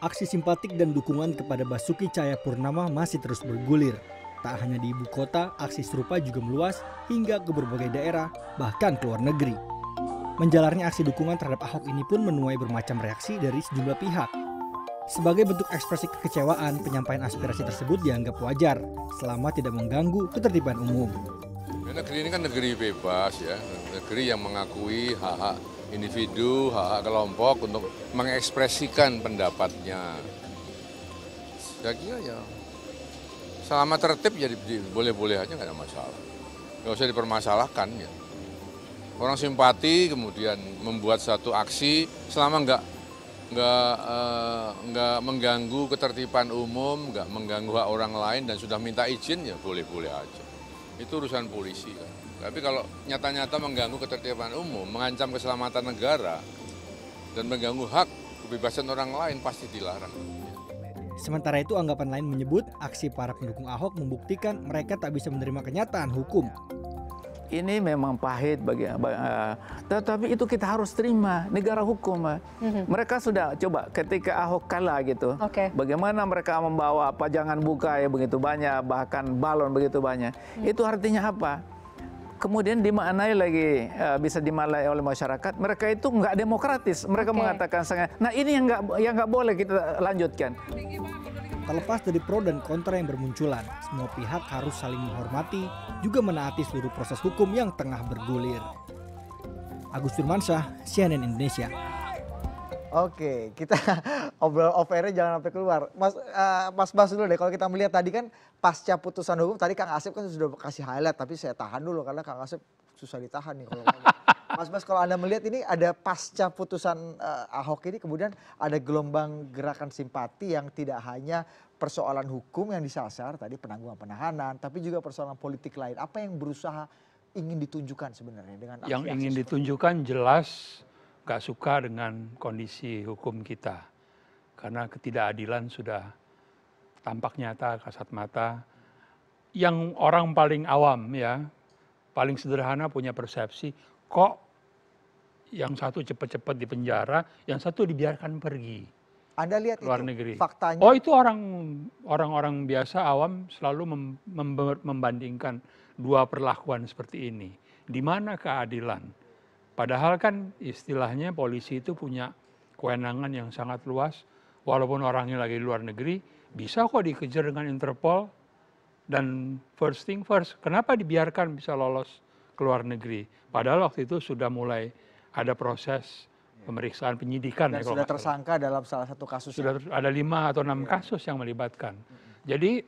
Aksi simpatik dan dukungan kepada Basuki Cahaya Purnama masih terus bergulir. Tak hanya di ibu kota, aksi serupa juga meluas hingga ke berbagai daerah, bahkan ke luar negeri. Menjalarnya aksi dukungan terhadap Ahok ini pun menuai bermacam reaksi dari sejumlah pihak. Sebagai bentuk ekspresi kekecewaan, penyampaian aspirasi tersebut dianggap wajar selama tidak mengganggu ketertiban umum. Negeri ini kan negeri bebas ya, negeri yang mengakui hak-hak individu, hak-hak kelompok untuk mengekspresikan pendapatnya. Saya kira ya selama tertib ya boleh-boleh aja nggak ada masalah. Nggak usah dipermasalahkan ya. Orang simpati kemudian membuat satu aksi selama nggak nggak eh, nggak mengganggu ketertiban umum, nggak mengganggu hak orang lain dan sudah minta izin ya boleh-boleh aja itu urusan polisi. Kan. Tapi kalau nyata-nyata mengganggu ketertiban umum, mengancam keselamatan negara, dan mengganggu hak kebebasan orang lain pasti dilarang. Sementara itu anggapan lain menyebut aksi para pendukung Ahok membuktikan mereka tak bisa menerima kenyataan hukum ini memang pahit bagi uh, tetapi itu kita harus terima negara hukum. Eh. Mm-hmm. Mereka sudah coba ketika Ahok kalah gitu. Okay. Bagaimana mereka membawa pajangan buka ya begitu banyak bahkan balon begitu banyak. Mm-hmm. Itu artinya apa? kemudian dimaknai lagi uh, bisa dimaknai oleh masyarakat mereka itu nggak demokratis mereka okay. mengatakan sangat nah ini yang nggak yang nggak boleh kita lanjutkan terlepas dari pro dan kontra yang bermunculan semua pihak harus saling menghormati juga menaati seluruh proses hukum yang tengah bergulir Agus Firmansyah CNN Indonesia Oke, kita obrol off airnya jangan sampai keluar. Mas uh, Mas Bas dulu deh, kalau kita melihat tadi kan pasca putusan hukum, tadi Kang Asep kan sudah kasih highlight, tapi saya tahan dulu karena Kang Asep susah ditahan nih kalau Mas Bas kalau Anda melihat ini ada pasca putusan uh, Ahok ini kemudian ada gelombang gerakan simpati yang tidak hanya persoalan hukum yang disasar tadi penangguhan penahanan tapi juga persoalan politik lain. Apa yang berusaha ingin ditunjukkan sebenarnya dengan Yang ingin ditunjukkan jelas suka suka dengan kondisi hukum kita. Karena ketidakadilan sudah tampak nyata, kasat mata. Yang orang paling awam ya, paling sederhana punya persepsi, kok yang satu cepat-cepat di penjara, yang satu dibiarkan pergi. Anda lihat luar itu negeri. faktanya? Oh itu orang orang-orang biasa awam selalu mem, membandingkan dua perlakuan seperti ini. Di mana keadilan? padahal kan istilahnya polisi itu punya kewenangan yang sangat luas walaupun orangnya lagi di luar negeri bisa kok dikejar dengan Interpol dan first thing first kenapa dibiarkan bisa lolos ke luar negeri padahal waktu itu sudah mulai ada proses pemeriksaan penyidikan dan ya, sudah tersangka dalam salah satu kasus sudah yang... ada lima atau enam ya. kasus yang melibatkan jadi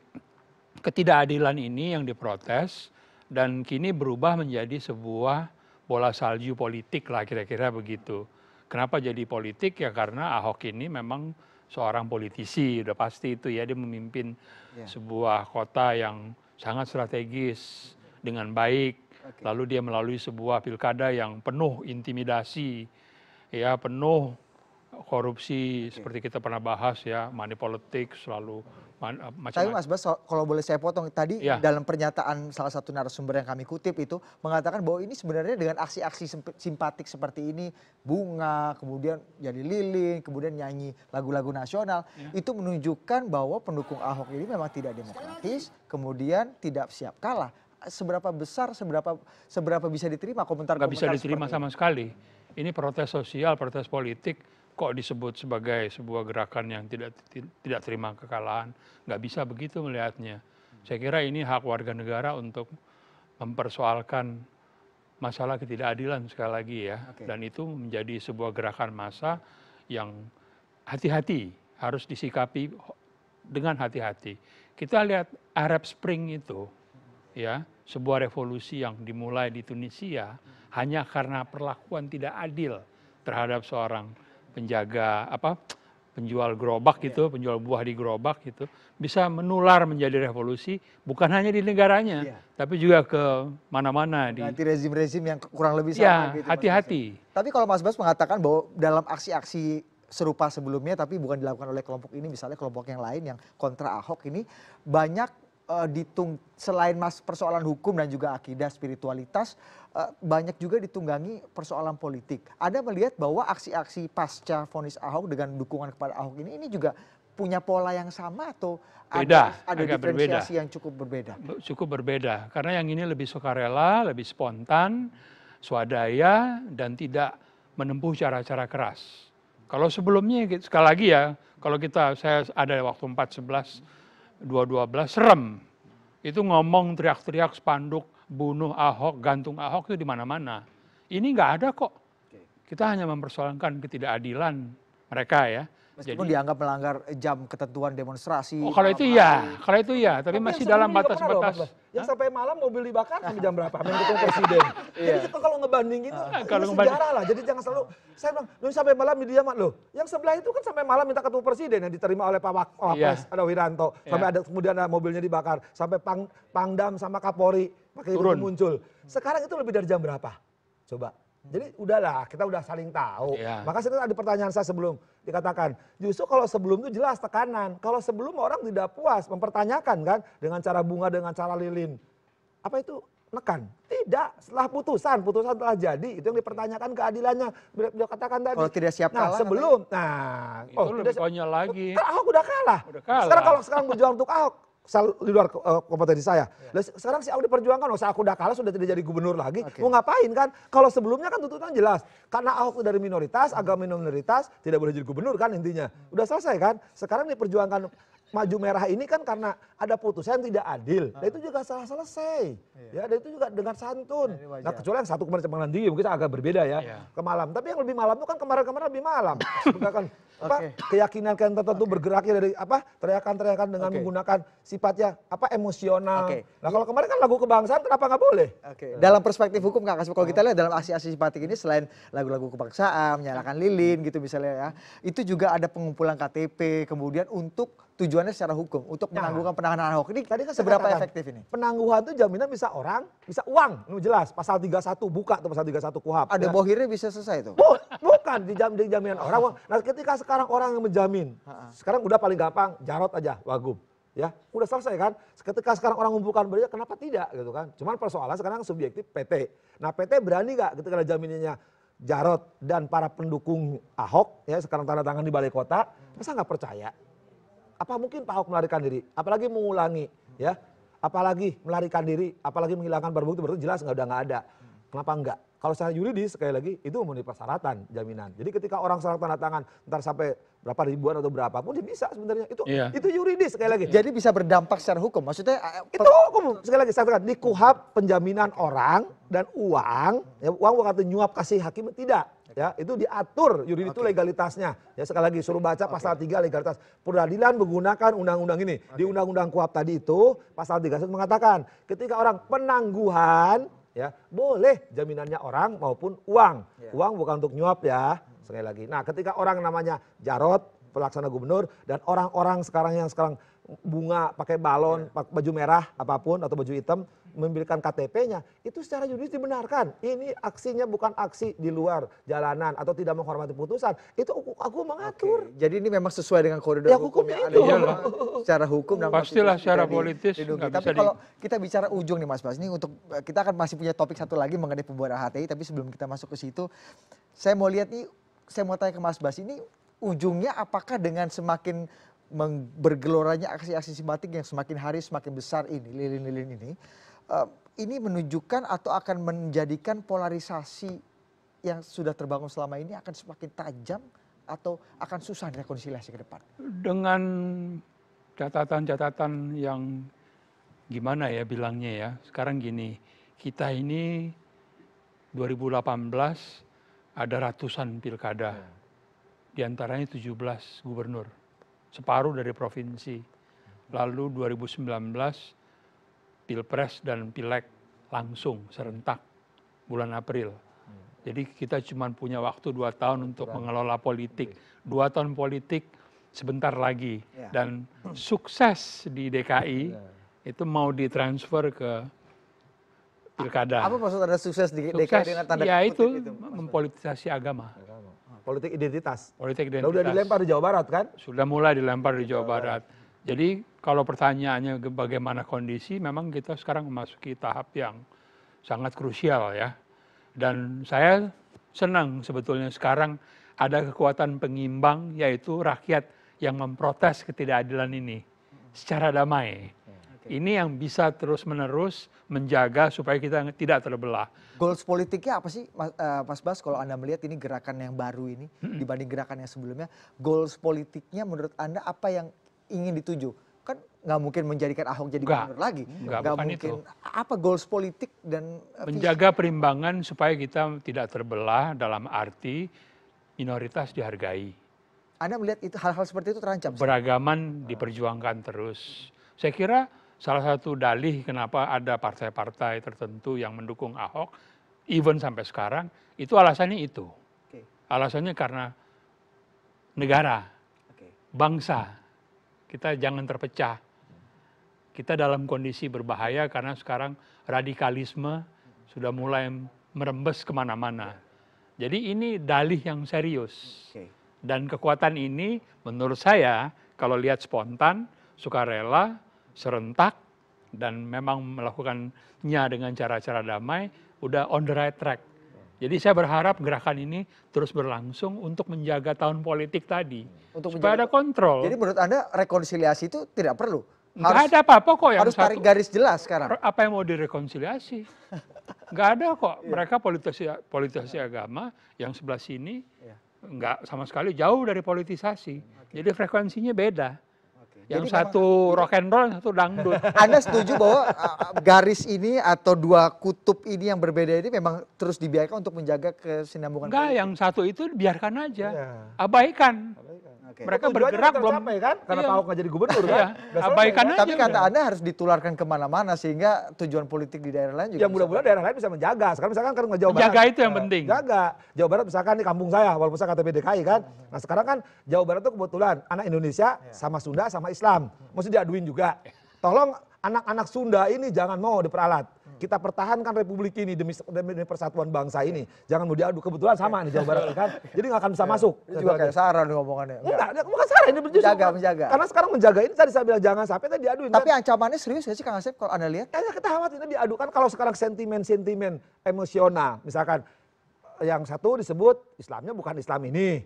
ketidakadilan ini yang diprotes dan kini berubah menjadi sebuah bola salju politik lah kira-kira begitu. Kenapa jadi politik? Ya karena Ahok ini memang seorang politisi, udah pasti itu ya dia memimpin ya. sebuah kota yang sangat strategis dengan baik. Okay. Lalu dia melalui sebuah pilkada yang penuh intimidasi, ya penuh korupsi seperti kita pernah bahas ya, money politik selalu macam eh, Tapi Mas Bas kalau boleh saya potong tadi ya. dalam pernyataan salah satu narasumber yang kami kutip itu mengatakan bahwa ini sebenarnya dengan aksi-aksi simpatik seperti ini bunga kemudian jadi lilin kemudian nyanyi lagu-lagu nasional ya. itu menunjukkan bahwa pendukung Ahok ini memang tidak demokratis kemudian tidak siap kalah seberapa besar seberapa seberapa bisa diterima komentar, -komentar nggak bisa diterima sama sekali ini protes sosial protes politik kok disebut sebagai sebuah gerakan yang tidak tidak terima kekalahan nggak bisa begitu melihatnya saya kira ini hak warga negara untuk mempersoalkan masalah ketidakadilan sekali lagi ya okay. dan itu menjadi sebuah gerakan massa yang hati-hati harus disikapi dengan hati-hati kita lihat Arab Spring itu ya sebuah revolusi yang dimulai di Tunisia hanya karena perlakuan tidak adil terhadap seorang penjaga apa penjual gerobak iya. gitu, penjual buah di gerobak gitu, bisa menular menjadi revolusi bukan hanya di negaranya, yeah. tapi juga ke mana-mana di nanti rezim-rezim yang kurang lebih iya, sama yeah, gitu. hati-hati. Tapi kalau Mas Bas mengatakan bahwa dalam aksi-aksi serupa sebelumnya tapi bukan dilakukan oleh kelompok ini misalnya kelompok yang lain yang kontra Ahok ini banyak Eh, ditung selain persoalan hukum dan juga akidah spiritualitas eh, banyak juga ditunggangi persoalan politik anda melihat bahwa aksi aksi pasca vonis ahok dengan dukungan kepada ahok ini ini juga punya pola yang sama atau ada ada diferensiasi yang cukup berbeda cukup berbeda karena yang ini lebih sukarela lebih spontan swadaya dan tidak menempuh cara-cara keras kalau sebelumnya sekali lagi ya kalau kita saya ada waktu 411 2012 serem. Itu ngomong teriak-teriak spanduk bunuh Ahok, gantung Ahok itu di mana-mana. Ini nggak ada kok. Kita hanya mempersoalkan ketidakadilan mereka ya. Meskipun Jadi, dianggap melanggar jam ketentuan demonstrasi. Oh, kalau itu iya, kalau itu iya, tapi, tapi masih dalam batas-batas. Yang sampai malam mobil dibakar sampai jam berapa? Mendukung presiden. Iya. Jadi itu kalau ah, ngebanding itu kalau ngebanding. sejarah lah. Jadi jangan selalu saya bilang, lu sampai malam di diamat loh. Yang sebelah itu kan sampai malam minta ketemu presiden yang diterima oleh Pak Wapres, iya. yeah. ada Wiranto, iya. sampai ada kemudian ada mobilnya dibakar, sampai Pang Pangdam sama Kapolri pakai itu muncul. Sekarang itu lebih dari jam berapa? Coba jadi udahlah kita udah saling tahu iya. maka ada pertanyaan saya sebelum dikatakan justru kalau sebelum itu jelas tekanan kalau sebelum orang tidak puas mempertanyakan kan dengan cara bunga dengan cara lilin apa itu nekan tidak setelah putusan putusan telah jadi itu yang dipertanyakan keadilannya beliau katakan tadi kalau tidak siap nah, kalah nah, sebelum nah itu oh, lebih tidak, konyol lagi kan Ahok udah kalah, udah kalah. sekarang kalau sekarang berjuang untuk Ahok di luar eh, kompetensi saya iya. sekarang si aku diperjuangkan oh aku udah kalah sudah tidak jadi gubernur lagi mau ngapain kan kalau sebelumnya kan tuntutan jelas karena ahok dari minoritas hmm. agama minoritas tidak boleh jadi gubernur kan intinya hmm. udah selesai kan sekarang diperjuangkan maju merah ini kan karena ada putusan tidak adil dan nah, itu hmm. juga salah selesai iya. ya dan itu juga dengan santun nah kecuali yang satu kemarin cemangan tinggi mungkin agak berbeda ya iya. ke malam tapi yang lebih malam itu kan kemarin kemarin lebih malam apa keyakinan kalian tertentu bergeraknya dari apa teriakan teriakan dengan menggunakan sifatnya apa emosional nah kalau kemarin kan lagu kebangsaan kenapa nggak boleh dalam perspektif hukum kak kasih kalau kita lihat dalam aksi aksi simpatik ini selain lagu-lagu kebangsaan menyalakan lilin gitu misalnya ya itu juga ada pengumpulan ktp kemudian untuk tujuannya secara hukum untuk ya. menangguhkan penahanan Ahok. Ini tadi kan seberapa katakan, efektif ini? Penangguhan itu jaminan bisa orang, bisa uang. Ini jelas pasal 31 buka atau pasal 31 KUHAP. Ada ya. bohirnya bisa selesai itu. Bu, bukan dijam, jaminan orang. Uang. Nah, ketika sekarang orang yang menjamin. Sekarang udah paling gampang Jarot aja Wagub ya udah selesai kan ketika sekarang orang mengumpulkan berita kenapa tidak gitu kan cuman persoalan sekarang subjektif PT nah PT berani gak ketika ada jaminannya Jarot dan para pendukung Ahok ya sekarang tanda tangan di balai kota masa nggak percaya apa mungkin Pak Ahok melarikan diri? Apalagi mengulangi, ya? Apalagi melarikan diri, apalagi menghilangkan barang bukti berarti jelas nggak udah nggak ada. Kenapa enggak? Kalau secara yuridis sekali lagi itu memenuhi persyaratan jaminan. Jadi ketika orang salah tanda tangan ntar sampai berapa ribuan atau berapa pun dia bisa sebenarnya. Itu iya. itu yuridis sekali lagi. Jadi bisa berdampak secara hukum. Maksudnya eh, eh, itu hukum sekali lagi saya katakan di kuhab penjaminan orang dan uang ya, uang bukan nyuap kasih hakim tidak ya itu diatur yudi itu legalitasnya ya sekali lagi suruh baca pasal 3 legalitas peradilan menggunakan undang-undang ini di undang-undang kuap tadi itu pasal 3 mengatakan ketika orang penangguhan ya boleh jaminannya orang maupun uang ya. uang bukan untuk nyuap ya sekali lagi nah ketika orang namanya Jarot pelaksana gubernur dan orang-orang sekarang yang sekarang bunga, pakai balon, yeah. baju merah apapun atau baju hitam, memberikan KTP-nya, itu secara yuridis dibenarkan. Ini aksinya bukan aksi di luar jalanan atau tidak menghormati putusan. Itu aku mengatur. Oke. Jadi ini memang sesuai dengan koridor ya, hukum yang ada. Ya, Secara hukum dan pastilah secara politis di, Tapi bisa kalau di... kita bicara ujung nih Mas Bas, ini untuk kita akan masih punya topik satu lagi mengenai pembuatan HTI, tapi sebelum kita masuk ke situ, saya mau lihat nih saya mau tanya ke Mas Bas ini ujungnya apakah dengan semakin bergeloranya aksi aksi simpatik yang semakin hari semakin besar ini lilin lilin ini eh, ini menunjukkan atau akan menjadikan polarisasi yang sudah terbangun selama ini akan semakin tajam atau akan susah rekonsiliasi ke depan? Dengan catatan-catatan yang gimana ya bilangnya ya. Sekarang gini, kita ini 2018 ada ratusan pilkada. Ya. Di 17 gubernur separuh dari provinsi. Lalu 2019 pilpres dan pileg langsung serentak bulan April. Jadi kita cuma punya waktu dua tahun untuk mengelola politik. Dua tahun politik sebentar lagi. Ya. Dan sukses di DKI ya. itu mau ditransfer ke pilkada. Apa maksud ada sukses di DKI dengan Ya itu, mempolitisasi agama politik identitas. Politik identitas. Sudah dilempar di Jawa Barat kan? Sudah mulai dilempar di Jawa iya. Barat. Jadi kalau pertanyaannya bagaimana kondisi, memang kita sekarang memasuki tahap yang sangat krusial ya. Dan saya senang sebetulnya sekarang ada kekuatan pengimbang yaitu rakyat yang memprotes ketidakadilan ini secara damai ini yang bisa terus menerus menjaga supaya kita tidak terbelah goals politiknya apa sih eh, mas bas kalau anda melihat ini gerakan yang baru ini dibanding gerakan yang sebelumnya goals politiknya menurut anda apa yang ingin dituju kan nggak mungkin menjadikan Ahok jadi gubernur lagi. Nggak mungkin. Itu. Apa goals politik dan eh, menjaga visi? perimbangan supaya kita tidak terbelah dalam arti minoritas dihargai. Anda melihat itu hal-hal seperti itu terancam? Beragaman sih? diperjuangkan terus. Saya kira salah satu dalih kenapa ada partai-partai tertentu yang mendukung Ahok, even sampai sekarang, itu alasannya itu. Okay. Alasannya karena negara, okay. bangsa, kita jangan terpecah. Kita dalam kondisi berbahaya karena sekarang radikalisme sudah mulai merembes kemana-mana. Iya. Jadi ini dalih yang serius. Okay. Dan kekuatan ini menurut saya kalau lihat spontan, sukarela, serentak dan memang melakukannya dengan cara-cara damai, udah on the right track. Jadi saya berharap gerakan ini terus berlangsung untuk menjaga tahun politik tadi. Untuk supaya menjaga, ada kontrol. Jadi menurut Anda rekonsiliasi itu tidak perlu? Harus, Gak ada apa-apa kok yang Harus tarik garis jelas sekarang? Apa yang mau direkonsiliasi? Gak ada kok. Iya. Mereka politisi, politisi agama yang sebelah sini iya. nggak sama sekali jauh dari politisasi. Jadi frekuensinya beda. Yang Jadi satu memang, rock and roll, satu dangdut. Anda setuju bahwa uh, uh, garis ini atau dua kutub ini yang berbeda ini memang terus dibiarkan untuk menjaga kesinambungan? Enggak, yang satu itu biarkan aja, ya. abaikan. abaikan. Mereka bergerak belum capek kan? Karena iya. Pak jadi gubernur iya, kan? kan? aja. Tapi kata Anda harus ditularkan kemana-mana sehingga tujuan politik di daerah lain juga. Ya mudah-mudahan daerah lain bisa menjaga. Sekarang misalkan kan Jawa Barat. Jaga itu yang penting. Jaga. Jawa Barat misalkan di kampung saya walaupun saya KTP DKI kan. Nah sekarang kan Jawa Barat tuh kebetulan anak Indonesia iya. sama Sunda sama Islam. Mesti diaduin juga. Tolong anak-anak Sunda ini jangan mau diperalat kita pertahankan republik ini demi, demi persatuan bangsa ini. Jangan mau diadu kebetulan sama nih Jawa Barat kan. Jadi nggak akan bisa iya. masuk. Itu juga kayak saran ngomongannya. Enggak, enggak bukan saran ini menjaga, menjaga, menjaga. Karena sekarang menjaga ini tadi saya bilang jangan sampai tadi diaduin. Tapi kan? ancamannya serius ya sih Kang Asep kalau Anda lihat? Kayaknya kita khawatir diadukan kalau sekarang sentimen-sentimen emosional misalkan yang satu disebut Islamnya bukan Islam ini,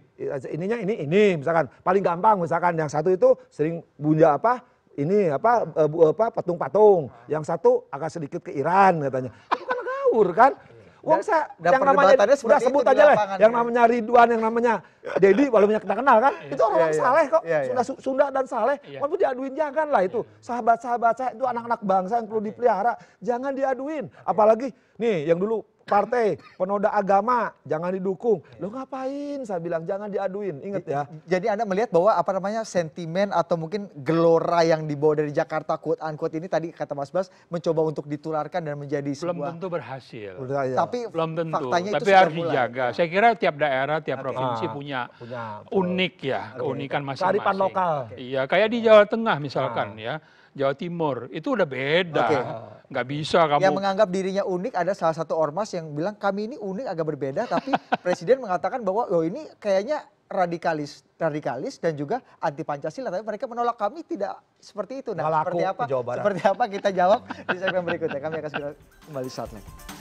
ininya ini ini misalkan paling gampang misalkan yang satu itu sering bunja apa ini apa, e, apa patung-patung, yang satu agak sedikit ke Iran katanya. Itu kan gaur kan? Iya. Uang saya yang namanya sudah sebut aja lah, yang ya. namanya Ridwan, yang namanya Dedi, walaupun banyak kita kenal kan, iya. itu orang, -orang iya, saleh kok, Sunda, Sunda dan saleh. Walaupun diaduin jangan lah itu, sahabat-sahabat saya itu anak-anak bangsa yang perlu dipelihara, jangan diaduin. Apalagi nih yang dulu partai penoda agama jangan didukung lo ngapain saya bilang jangan diaduin inget ya jadi anda melihat bahwa apa namanya sentimen atau mungkin gelora yang dibawa dari Jakarta quote unquote ini tadi kata Mas Bas mencoba untuk ditularkan dan menjadi sebuah belum tentu berhasil iya. tapi belum tentu faktanya tapi itu harus mulai. dijaga saya kira tiap daerah tiap okay. provinsi ah, punya, punya unik ya keunikan masing-masing kearifan lokal iya kayak di Jawa Tengah misalkan nah. ya Jawa Timur itu udah beda. Okay. Nggak bisa kamu. Yang menganggap dirinya unik ada salah satu ormas yang bilang kami ini unik agak berbeda tapi presiden mengatakan bahwa loh ini kayaknya radikalis radikalis dan juga anti Pancasila tapi mereka menolak kami tidak seperti itu. Nah, Malaku, seperti apa? Seperti apa kita jawab di segmen berikutnya. Kami akan segera kembali saat lagi.